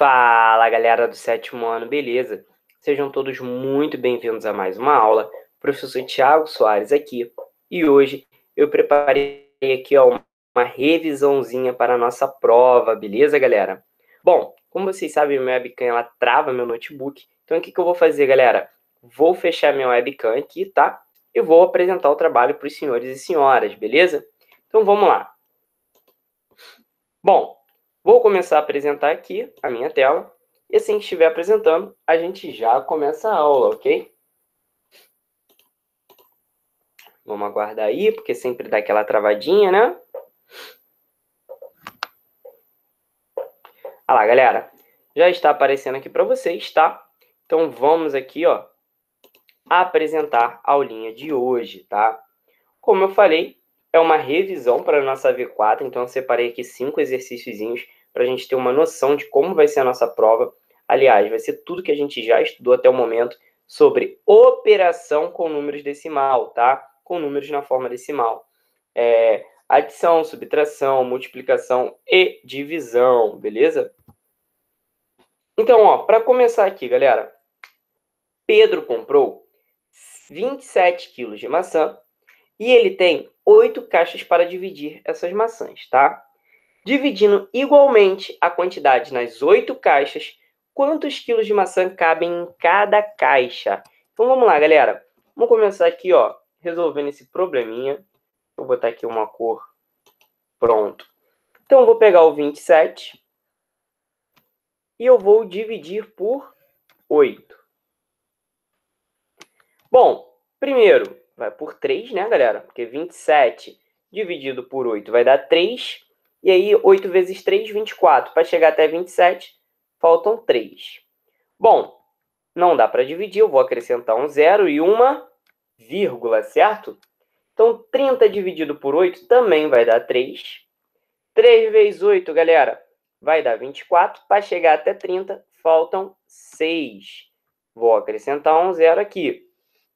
Fala galera do sétimo ano, beleza? Sejam todos muito bem-vindos a mais uma aula. Professor Tiago Soares aqui e hoje eu preparei aqui ó, uma revisãozinha para a nossa prova, beleza galera? Bom, como vocês sabem, minha webcam ela trava meu notebook, então o que, que eu vou fazer galera? Vou fechar minha webcam aqui, tá? E vou apresentar o trabalho para os senhores e senhoras, beleza? Então vamos lá. Bom, Vou começar a apresentar aqui a minha tela. E assim que estiver apresentando, a gente já começa a aula, ok? Vamos aguardar aí, porque sempre dá aquela travadinha, né? Olha lá, galera. Já está aparecendo aqui para vocês, tá? Então vamos aqui, ó, apresentar a aulinha de hoje, tá? Como eu falei, é uma revisão para a nossa V4, então eu separei aqui cinco exercíciozinhos para a gente ter uma noção de como vai ser a nossa prova. Aliás, vai ser tudo que a gente já estudou até o momento sobre operação com números decimal, tá? Com números na forma decimal. É, adição, subtração, multiplicação e divisão, beleza? Então, ó, para começar aqui, galera, Pedro comprou 27 quilos de maçã e ele tem oito caixas para dividir essas maçãs, tá? Dividindo igualmente a quantidade nas oito caixas, quantos quilos de maçã cabem em cada caixa? Então vamos lá, galera. Vamos começar aqui, ó, resolvendo esse probleminha. Vou botar aqui uma cor. Pronto. Então vou pegar o 27 e eu vou dividir por 8. Bom, primeiro vai por 3, né, galera? Porque 27 dividido por 8 vai dar 3. E aí, 8 vezes 3, 24. Para chegar até 27, faltam 3. Bom, não dá para dividir, eu vou acrescentar um zero e uma vírgula, certo? Então, 30 dividido por 8 também vai dar 3. 3 vezes 8, galera, vai dar 24. Para chegar até 30, faltam 6. Vou acrescentar um zero aqui.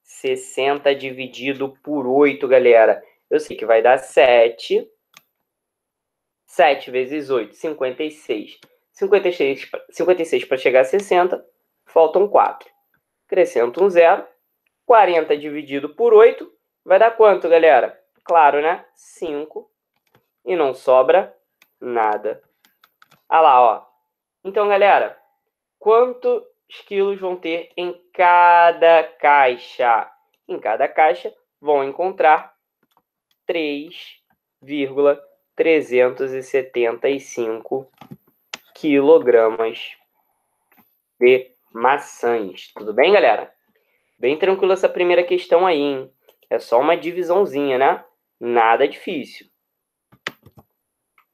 60 dividido por 8, galera. Eu sei que vai dar 7. 7 vezes 8, 56. 56, 56 para chegar a 60, faltam 4. Acrescento um zero. 40 dividido por 8 vai dar quanto, galera? Claro, né? 5. E não sobra nada. Ah lá, ó. Então, galera, quantos quilos vão ter em cada caixa? Em cada caixa vão encontrar 3,5 375 quilogramas de maçãs. Tudo bem, galera? Bem tranquila essa primeira questão aí, hein? É só uma divisãozinha, né? Nada difícil.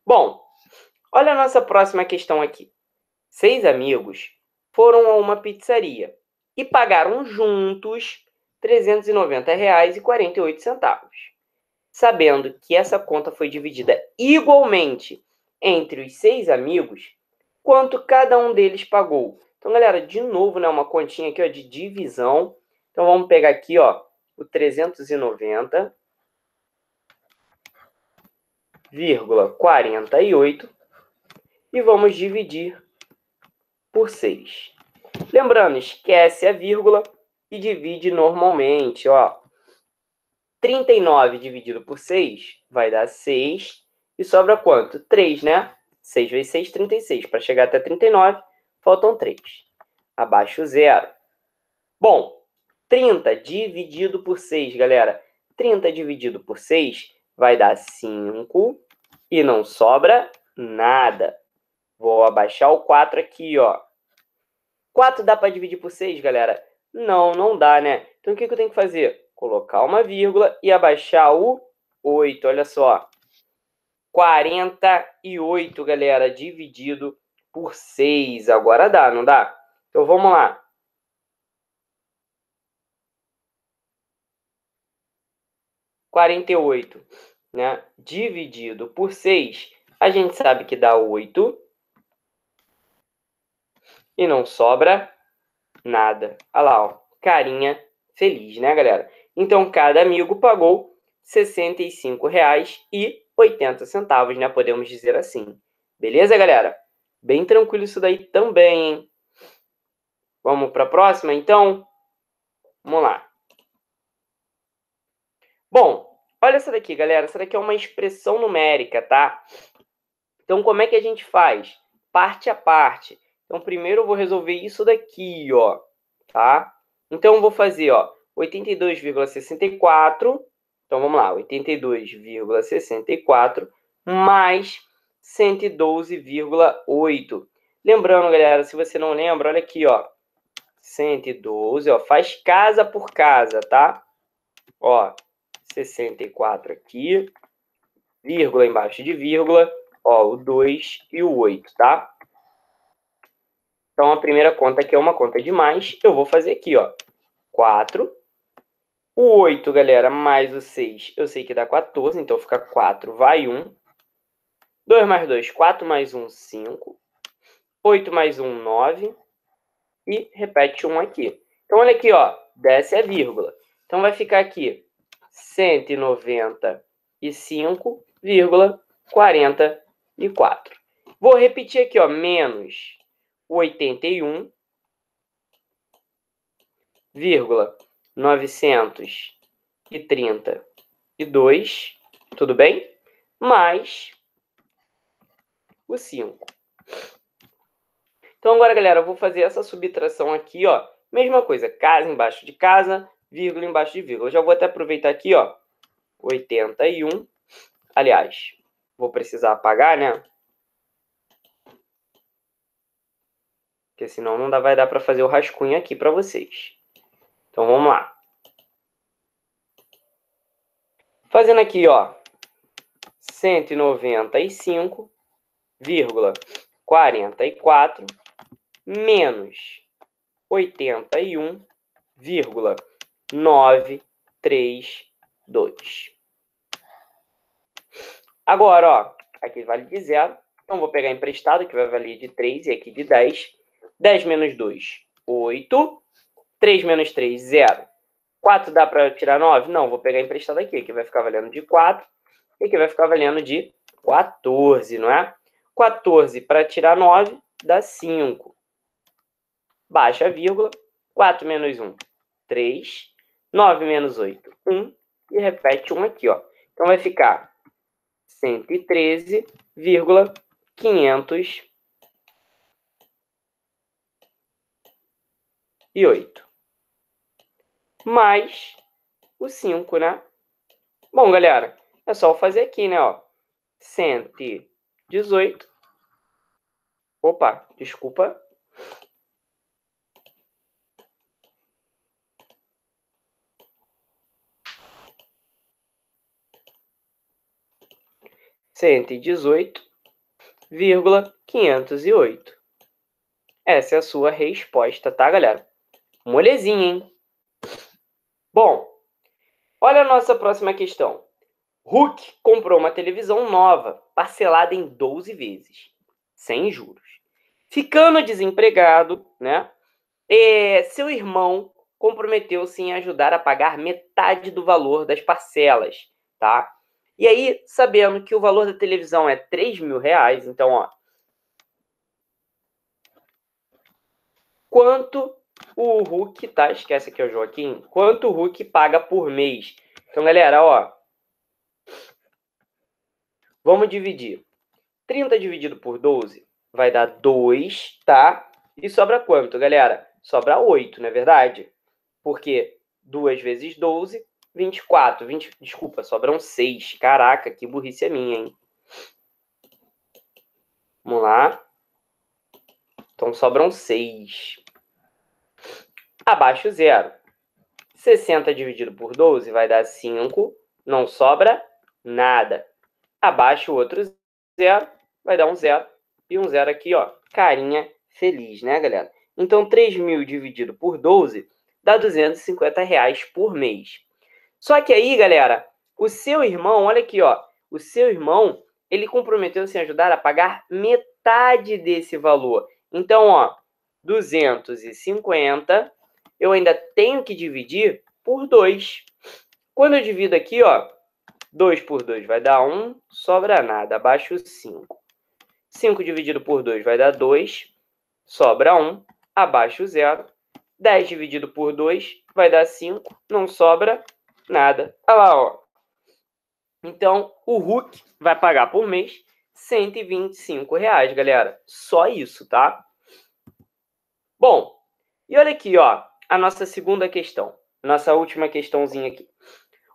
Bom, olha a nossa próxima questão aqui. Seis amigos foram a uma pizzaria e pagaram juntos R$ 390,48 sabendo que essa conta foi dividida igualmente entre os seis amigos, quanto cada um deles pagou. Então, galera, de novo, né, uma continha aqui ó, de divisão. Então, vamos pegar aqui ó, o 390, vírgula 48 e vamos dividir por 6. Lembrando, esquece a vírgula e divide normalmente, ó. 39 dividido por 6 vai dar 6. E sobra quanto? 3, né? 6 vezes 6, 36. Para chegar até 39, faltam 3. Abaixo o zero. Bom, 30 dividido por 6, galera. 30 dividido por 6 vai dar 5 e não sobra nada. Vou abaixar o 4 aqui, ó. 4 dá para dividir por 6, galera? Não, não dá, né? Então, o que, que eu tenho que fazer? colocar uma vírgula e abaixar o 8. Olha só. 48, galera, dividido por 6. Agora dá, não dá? Então vamos lá. Quarenta e oito, né? Dividido por seis, a gente sabe que dá oito e não sobra nada. Olha lá, ó, carinha feliz, né, galera? Então, cada amigo pagou R$ 65,80, né? Podemos dizer assim. Beleza, galera? Bem tranquilo isso daí também, hein? Vamos para a próxima, então? Vamos lá. Bom, olha essa daqui, galera. Essa daqui é uma expressão numérica, tá? Então, como é que a gente faz? Parte a parte. Então, primeiro eu vou resolver isso daqui, ó. Tá? Então, eu vou fazer, ó. 82,64. Então vamos lá, 82,64 mais 112,8. Lembrando, galera, se você não lembra, olha aqui, ó. 112, ó, faz casa por casa, tá? Ó, 64 aqui, vírgula embaixo de vírgula, ó, o 2 e o 8, tá? Então, a primeira conta aqui é uma conta de mais, eu vou fazer aqui, ó, 4 o 8, galera, mais o 6, eu sei que dá 14, então fica 4, vai 1. 2 mais 2, 4 mais 1, 5. 8 mais 1, 9. E repete 1 aqui. Então, olha aqui, ó, desce a vírgula. Então, vai ficar aqui 195,44. Vou repetir aqui, ó, menos 81, novecentos e trinta e dois, tudo bem? Mais o cinco. Então agora, galera, eu vou fazer essa subtração aqui, ó. Mesma coisa, casa embaixo de casa, vírgula embaixo de vírgula. Eu já vou até aproveitar aqui, ó, 81. Aliás, vou precisar apagar, né? Porque senão não dá, vai dar para fazer o rascunho aqui para vocês. Então vamos lá. Fazendo aqui, ó, 195,44 menos 81,932. Agora, ó, aqui vale de zero. Então, vou pegar emprestado, que vai valer de 3 e aqui de 10. 10 menos 2, 8. 3 menos 3, 0. 4 dá para tirar 9? Não, vou pegar emprestado aqui, que vai ficar valendo de 4 e que vai ficar valendo de 14, não é? 14 para tirar 9 dá 5. Baixa a vírgula, 4 menos 1, 3. 9 menos 8, 1. E repete 1 aqui, ó. Então vai ficar 113,508 mais o 5, né? Bom, galera, é só fazer aqui, né? Ó, 118. Opa, desculpa. Cento e dezoito vírgula quinhentos e oito. Essa é a sua resposta, tá, galera? Molezinha, hein? Bom, olha a nossa próxima questão. Hulk comprou uma televisão nova, parcelada em 12 vezes, sem juros. Ficando desempregado, né? É, seu irmão comprometeu-se em ajudar a pagar metade do valor das parcelas, tá? E aí, sabendo que o valor da televisão é 3 mil reais, então, ó. Quanto o Hulk, tá? Esquece aqui, o Joaquim. Quanto o Hulk paga por mês? Então, galera, ó. Vamos dividir. 30 dividido por 12 vai dar 2, tá? E sobra quanto, galera? Sobra 8, não é verdade? Porque 2 vezes 12, 24. 20, desculpa, sobram 6. Caraca, que burrice é minha, hein? Vamos lá. Então sobram 6 abaixo zero. 60 dividido por 12 vai dar 5, não sobra nada. Abaixo o outro zero, vai dar um zero. E um zero aqui, ó, carinha feliz, né, galera? Então, 3 mil dividido por 12 dá 250 reais por mês. Só que aí, galera, o seu irmão, olha aqui, ó, o seu irmão, ele comprometeu-se a ajudar a pagar metade desse valor. Então, ó, 250 eu ainda tenho que dividir por 2. Quando eu divido aqui, ó, 2 por 2 vai dar 1, sobra nada, abaixo 5. 5 dividido por 2 vai dar 2, sobra 1, abaixo 0. 10 dividido por 2 vai dar 5, não sobra nada. Olha lá, ó. Então, o Hulk vai pagar por mês 125 reais, galera. Só isso, tá? Bom, e olha aqui, ó a nossa segunda questão, nossa última questãozinha aqui.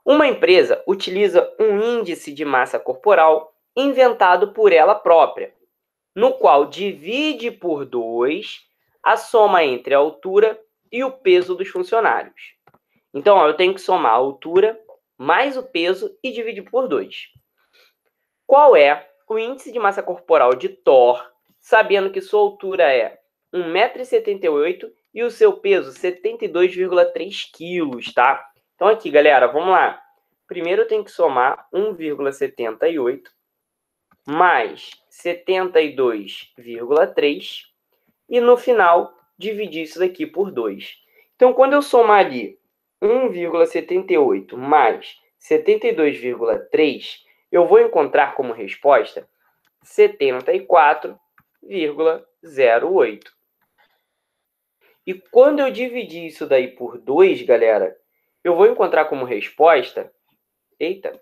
Uma empresa utiliza um índice de massa corporal inventado por ela própria, no qual divide por 2 a soma entre a altura e o peso dos funcionários. Então, ó, eu tenho que somar a altura mais o peso e dividir por 2. Qual é o índice de massa corporal de Thor, sabendo que sua altura é 1,78m e o seu peso 72,3 quilos, tá? Então aqui, galera, vamos lá. Primeiro eu tenho que somar 1,78 mais 72,3 e no final dividir isso daqui por 2. Então quando eu somar ali 1,78 mais 72,3, eu vou encontrar como resposta 74,08. E quando eu dividir isso daí por 2, galera, eu vou encontrar como resposta. Eita!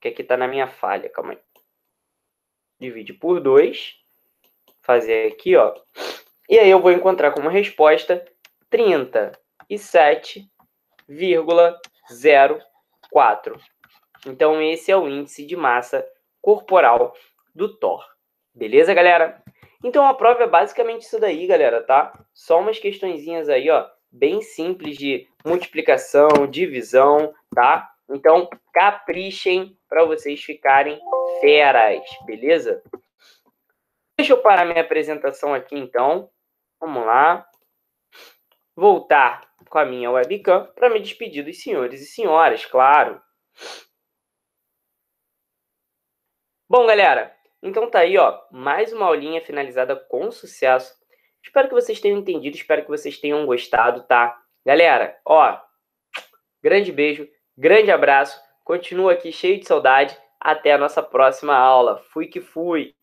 Que aqui é está na minha falha, calma aí. Divide por 2. Fazer aqui, ó. E aí eu vou encontrar como resposta 37,04. Então, esse é o índice de massa corporal do Thor. Beleza, galera? Então a prova é basicamente isso daí, galera, tá? Só umas questõezinhas aí, ó, bem simples de multiplicação, divisão, tá? Então caprichem para vocês ficarem feras, beleza? Deixa eu parar minha apresentação aqui então. Vamos lá. Voltar com a minha webcam para me despedir dos senhores e senhoras, claro. Bom, galera, então tá aí, ó, mais uma aulinha finalizada com sucesso. Espero que vocês tenham entendido, espero que vocês tenham gostado, tá? Galera, ó, grande beijo, grande abraço. continua aqui cheio de saudade. Até a nossa próxima aula. Fui que fui.